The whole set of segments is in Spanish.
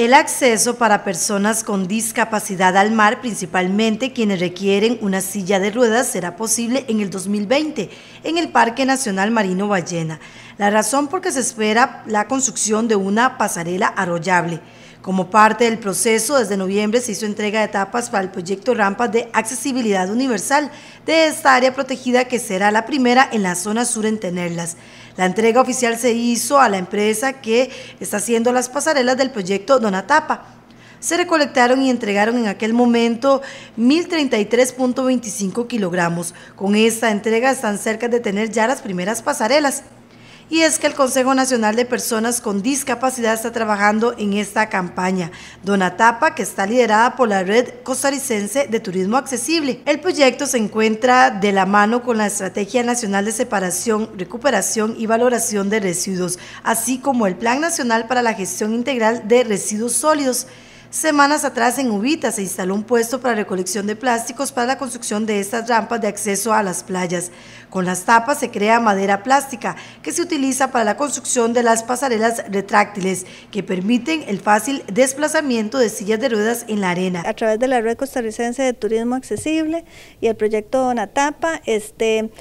el acceso para personas con discapacidad al mar, principalmente quienes requieren una silla de ruedas, será posible en el 2020 en el Parque Nacional Marino Ballena. La razón porque se espera la construcción de una pasarela arrollable. Como parte del proceso, desde noviembre se hizo entrega de etapas para el proyecto Rampas de Accesibilidad Universal de esta área protegida que será la primera en la zona sur en tenerlas. La entrega oficial se hizo a la empresa que está haciendo las pasarelas del proyecto Donatapa, se recolectaron y entregaron en aquel momento 1.033.25 kilogramos. Con esta entrega están cerca de tener ya las primeras pasarelas y es que el Consejo Nacional de Personas con Discapacidad está trabajando en esta campaña. Donatapa, que está liderada por la Red Costarricense de Turismo Accesible. El proyecto se encuentra de la mano con la Estrategia Nacional de Separación, Recuperación y Valoración de Residuos, así como el Plan Nacional para la Gestión Integral de Residuos Sólidos. Semanas atrás en Ubita se instaló un puesto para recolección de plásticos para la construcción de estas rampas de acceso a las playas. Con las tapas se crea madera plástica que se utiliza para la construcción de las pasarelas retráctiles que permiten el fácil desplazamiento de sillas de ruedas en la arena. A través de la Red Costarricense de Turismo Accesible y el proyecto Donatapa, este,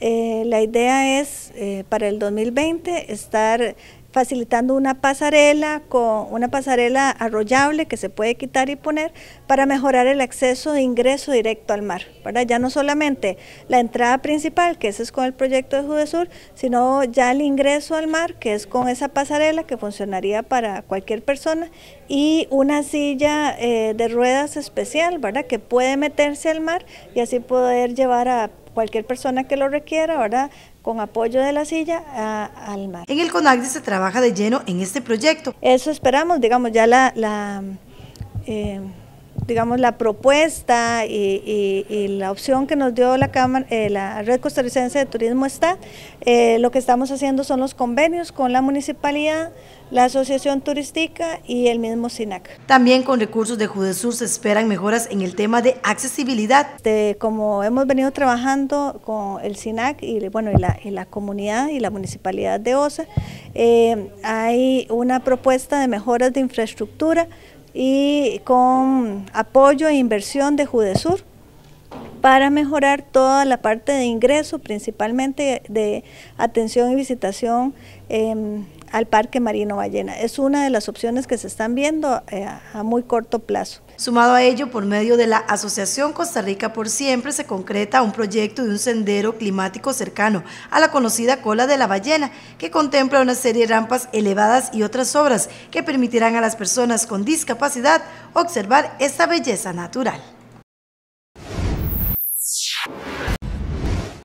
eh, la idea es eh, para el 2020 estar facilitando una pasarela con una pasarela arrollable que se puede quitar y poner para mejorar el acceso de ingreso directo al mar, Ya no solamente la entrada principal, que ese es con el proyecto de Sur, sino ya el ingreso al mar, que es con esa pasarela que funcionaría para cualquier persona y una silla eh, de ruedas especial, ¿verdad? Que puede meterse al mar y así poder llevar a cualquier persona que lo requiera, ¿verdad? con apoyo de la silla al mar. En el CONACDI se trabaja de lleno en este proyecto. Eso esperamos, digamos, ya la... Eh, digamos, la propuesta y, la opción que nos dio la, Cámara, eh, la Red Costarricense de Turismo está, eh, lo que estamos haciendo son los convenios con la municipalidad, la Asociación Turística y el mismo SINAC. También con recursos de Judesur se esperan mejoras en el tema de accesibilidad. como hemos venido trabajando con el SINAC y, bueno, y, la, comunidad y la municipalidad de OSA, eh, hay una propuesta de mejoras de infraestructura y con apoyo e inversión de Judesur para mejorar toda la parte de ingreso, principalmente de atención y visitación em, al Parque Marino Ballena. Es una de las opciones que se están viendo eh, a muy corto plazo. Sumado a ello, por medio de la Asociación Costa Rica por Siempre se concreta un proyecto de un sendero climático cercano a la conocida Cola de la Ballena, que contempla una serie de rampas elevadas y otras obras que permitirán a las personas con discapacidad observar esta belleza natural.